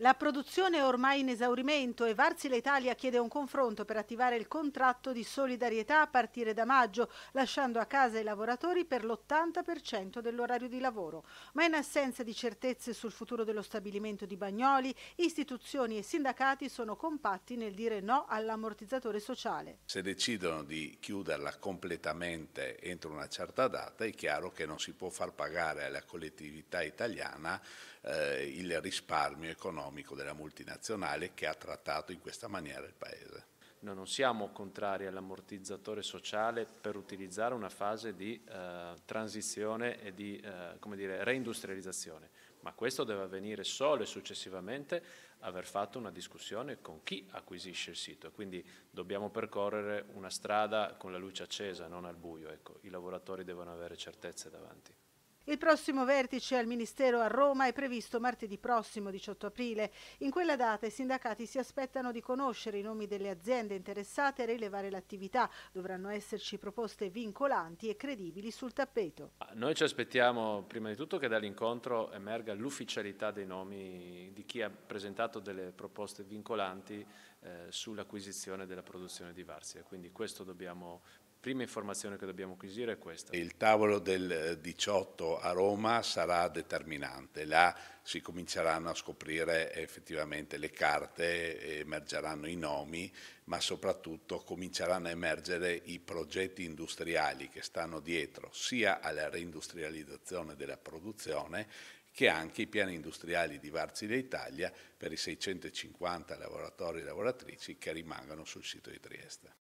La produzione è ormai in esaurimento e Varsile Italia chiede un confronto per attivare il contratto di solidarietà a partire da maggio, lasciando a casa i lavoratori per l'80% dell'orario di lavoro. Ma in assenza di certezze sul futuro dello stabilimento di Bagnoli, istituzioni e sindacati sono compatti nel dire no all'ammortizzatore sociale. Se decidono di chiuderla completamente entro una certa data, è chiaro che non si può far pagare alla collettività italiana eh, il risparmio economico economico della multinazionale che ha trattato in questa maniera il Paese. Noi non siamo contrari all'ammortizzatore sociale per utilizzare una fase di eh, transizione e di eh, dire, reindustrializzazione, ma questo deve avvenire solo e successivamente aver fatto una discussione con chi acquisisce il sito. Quindi dobbiamo percorrere una strada con la luce accesa, non al buio. Ecco, I lavoratori devono avere certezze davanti. Il prossimo vertice al Ministero a Roma è previsto martedì prossimo 18 aprile. In quella data i sindacati si aspettano di conoscere i nomi delle aziende interessate a rilevare l'attività. Dovranno esserci proposte vincolanti e credibili sul tappeto. Ah, noi ci aspettiamo prima di tutto che dall'incontro emerga l'ufficialità dei nomi di chi ha presentato delle proposte vincolanti eh, sull'acquisizione della produzione di Varsia. Quindi questo dobbiamo prima informazione che dobbiamo acquisire è questa. Il tavolo del 18 eh, a Roma sarà determinante, là si cominceranno a scoprire effettivamente le carte, emergeranno i nomi, ma soprattutto cominceranno a emergere i progetti industriali che stanno dietro sia alla reindustrializzazione della produzione che anche i piani industriali di Varzida d'Italia per i 650 lavoratori e lavoratrici che rimangono sul sito di Trieste.